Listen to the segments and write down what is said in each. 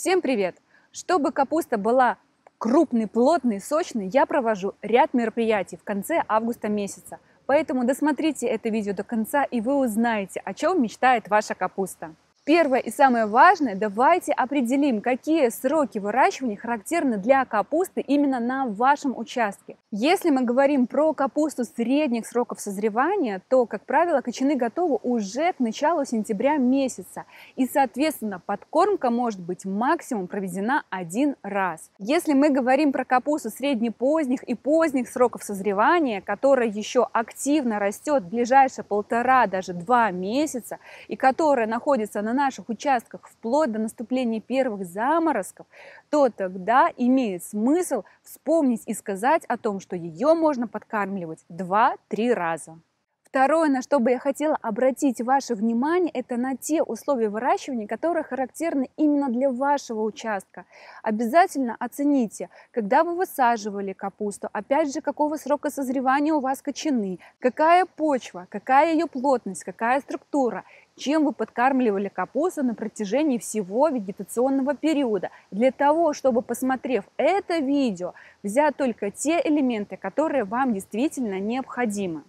Всем привет! Чтобы капуста была крупной, плотной, сочной, я провожу ряд мероприятий в конце августа месяца. Поэтому досмотрите это видео до конца и вы узнаете, о чем мечтает ваша капуста. Первое и самое важное, давайте определим, какие сроки выращивания характерны для капусты именно на вашем участке. Если мы говорим про капусту средних сроков созревания, то, как правило, кочаны готовы уже к началу сентября месяца. И, соответственно, подкормка может быть максимум проведена один раз. Если мы говорим про капусту среднепоздних и поздних сроков созревания, которая еще активно растет в ближайшие полтора, даже два месяца, и которая находится на на наших участках вплоть до наступления первых заморозков, то тогда имеет смысл вспомнить и сказать о том, что ее можно подкармливать 2-3 раза. Второе, на что бы я хотела обратить ваше внимание, это на те условия выращивания, которые характерны именно для вашего участка. Обязательно оцените, когда вы высаживали капусту, опять же, какого срока созревания у вас кочаны, какая почва, какая ее плотность, какая структура, чем вы подкармливали капусту на протяжении всего вегетационного периода, для того, чтобы, посмотрев это видео, взять только те элементы, которые вам действительно необходимы.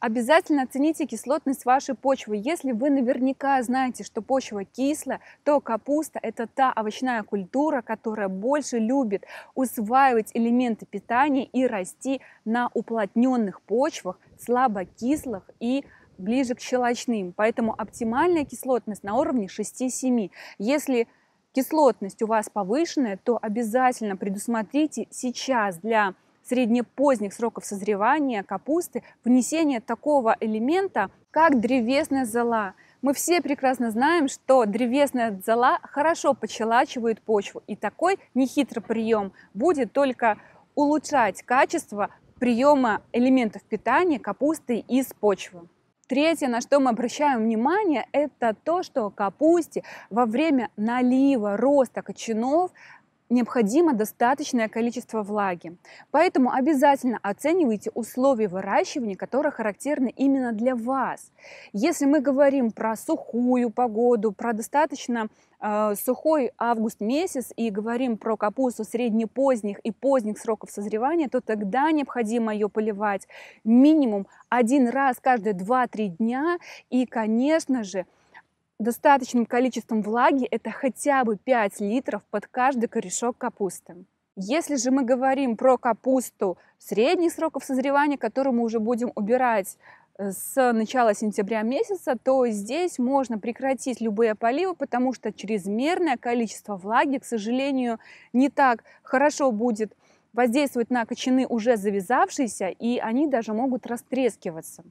Обязательно оцените кислотность вашей почвы. Если вы наверняка знаете, что почва кислая, то капуста – это та овощная культура, которая больше любит усваивать элементы питания и расти на уплотненных почвах, слабокислых и ближе к щелочным. Поэтому оптимальная кислотность на уровне 6-7. Если кислотность у вас повышенная, то обязательно предусмотрите сейчас для среднепоздних сроков созревания капусты внесение такого элемента, как древесная зола. Мы все прекрасно знаем, что древесная зола хорошо почелачивает почву, и такой нехитрый прием будет только улучшать качество приема элементов питания капусты из почвы. Третье, на что мы обращаем внимание, это то, что капусте во время налива роста кочанов необходимо достаточное количество влаги. Поэтому обязательно оценивайте условия выращивания, которые характерны именно для вас. Если мы говорим про сухую погоду, про достаточно э, сухой август месяц и говорим про капусту среднепоздних и поздних сроков созревания, то тогда необходимо ее поливать минимум один раз каждые 2-3 дня и, конечно же, достаточным количеством влаги это хотя бы 5 литров под каждый корешок капусты. Если же мы говорим про капусту средних сроков созревания, которую мы уже будем убирать э, с начала сентября месяца, то здесь можно прекратить любые поливы, потому что чрезмерное количество влаги, к сожалению, не так хорошо будет воздействовать на кочаны уже завязавшиеся, и они даже могут растрескиваться.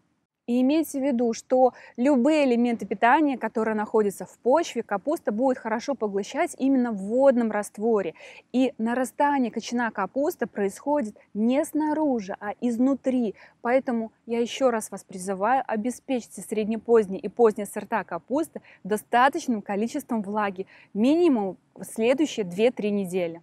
И имейте в виду, что любые элементы питания, которые находятся в почве, капуста будет хорошо поглощать именно в водном растворе. И нарастание кочана капусты происходит не снаружи, а изнутри. Поэтому я еще раз вас призываю, обеспечьте среднепоздние и поздние сорта капусты достаточным количеством влаги, минимум в следующие 2-3 недели.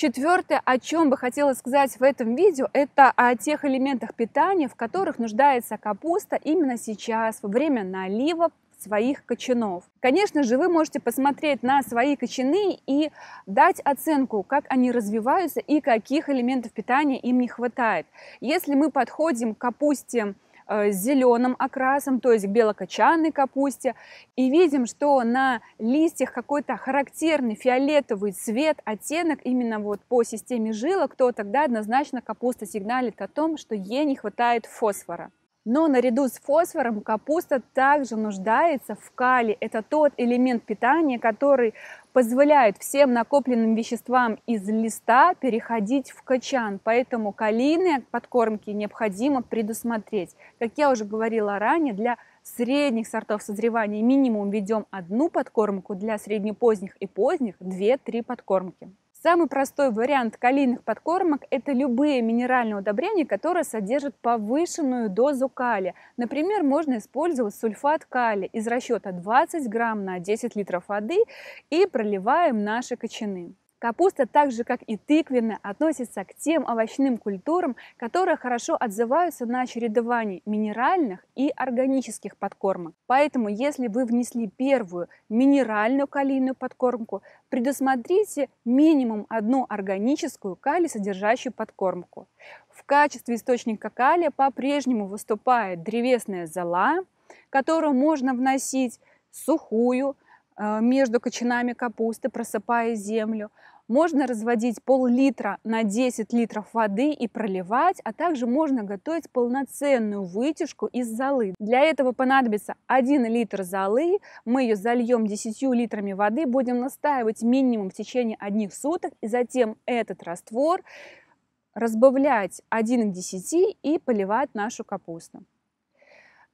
Четвертое, о чем бы хотела сказать в этом видео, это о тех элементах питания, в которых нуждается капуста именно сейчас, во время налива своих кочанов. Конечно же, вы можете посмотреть на свои кочаны и дать оценку, как они развиваются и каких элементов питания им не хватает. Если мы подходим к капусте Э, с зеленым окрасом, то есть к белокочанной капусте. И видим, что на листьях какой-то характерный фиолетовый цвет, оттенок именно вот по системе жилок, то тогда однозначно капуста сигналит о том, что ей не хватает фосфора. Но наряду с фосфором капуста также нуждается в калии. Это тот элемент питания, который позволяет всем накопленным веществам из листа переходить в качан. Поэтому калийные подкормки необходимо предусмотреть. Как я уже говорила ранее, для средних сортов созревания минимум ведем одну подкормку, для среднепоздних и поздних 2-3 подкормки. Самый простой вариант калийных подкормок – это любые минеральные удобрения, которые содержат повышенную дозу калия. Например, можно использовать сульфат калия из расчета 20 грамм на 10 литров воды и проливаем наши кочаны. Капуста, так же как и тыквенная, относится к тем овощным культурам, которые хорошо отзываются на чередовании минеральных и органических подкормок. Поэтому, если вы внесли первую минеральную калийную подкормку, предусмотрите минимум одну органическую калий-содержащую подкормку. В качестве источника калия по-прежнему выступает древесная зола, которую можно вносить сухую, э, между кочанами капусты, просыпая землю. Можно разводить пол-литра на 10 литров воды и проливать, а также можно готовить полноценную вытяжку из золы. Для этого понадобится 1 литр золы, мы ее зальем 10 литрами воды, будем настаивать минимум в течение одних суток, и затем этот раствор разбавлять 1 к 10 и поливать нашу капусту.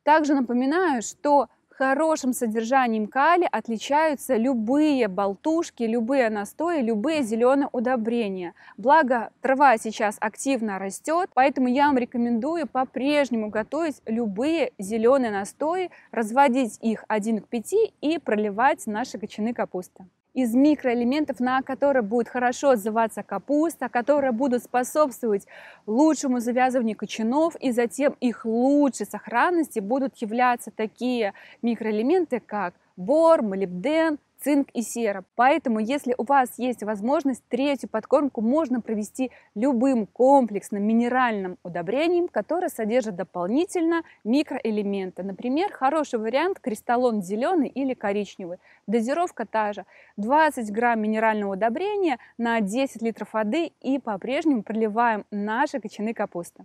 Также напоминаю, что Хорошим содержанием калия отличаются любые болтушки, любые настои, любые зеленые удобрения. Благо, трава сейчас активно растет, поэтому я вам рекомендую по-прежнему готовить любые зеленые настои, разводить их 1 к 5 и проливать наши кочаны капусты из микроэлементов, на которые будет хорошо отзываться капуста, которые будут способствовать лучшему завязыванию кочанов, и затем их лучшей сохранности будут являться такие микроэлементы, как бор, молибден, цинк и сера. Поэтому, если у вас есть возможность, третью подкормку можно провести любым комплексным минеральным удобрением, которое содержит дополнительно микроэлементы. Например, хороший вариант кристаллон зеленый или коричневый. Дозировка та же. 20 грамм минерального удобрения на 10 литров воды и по-прежнему проливаем наши кочаны капусты.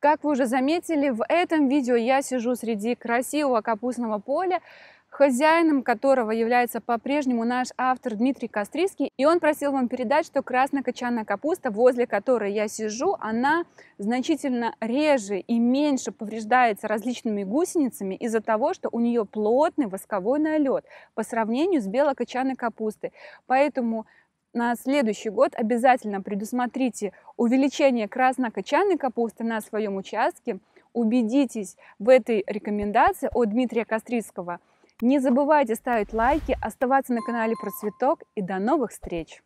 Как вы уже заметили, в этом видео я сижу среди красивого капустного поля, хозяином которого является по-прежнему наш автор Дмитрий Кострицкий. И он просил вам передать, что краснокочанная капуста, возле которой я сижу, она значительно реже и меньше повреждается различными гусеницами из-за того, что у нее плотный восковой налет по сравнению с белокочанной капустой. Поэтому на следующий год обязательно предусмотрите увеличение краснокочанной капусты на своем участке. Убедитесь в этой рекомендации от Дмитрия Кострицкого – не забывайте ставить лайки, оставаться на канале Процветок и до новых встреч!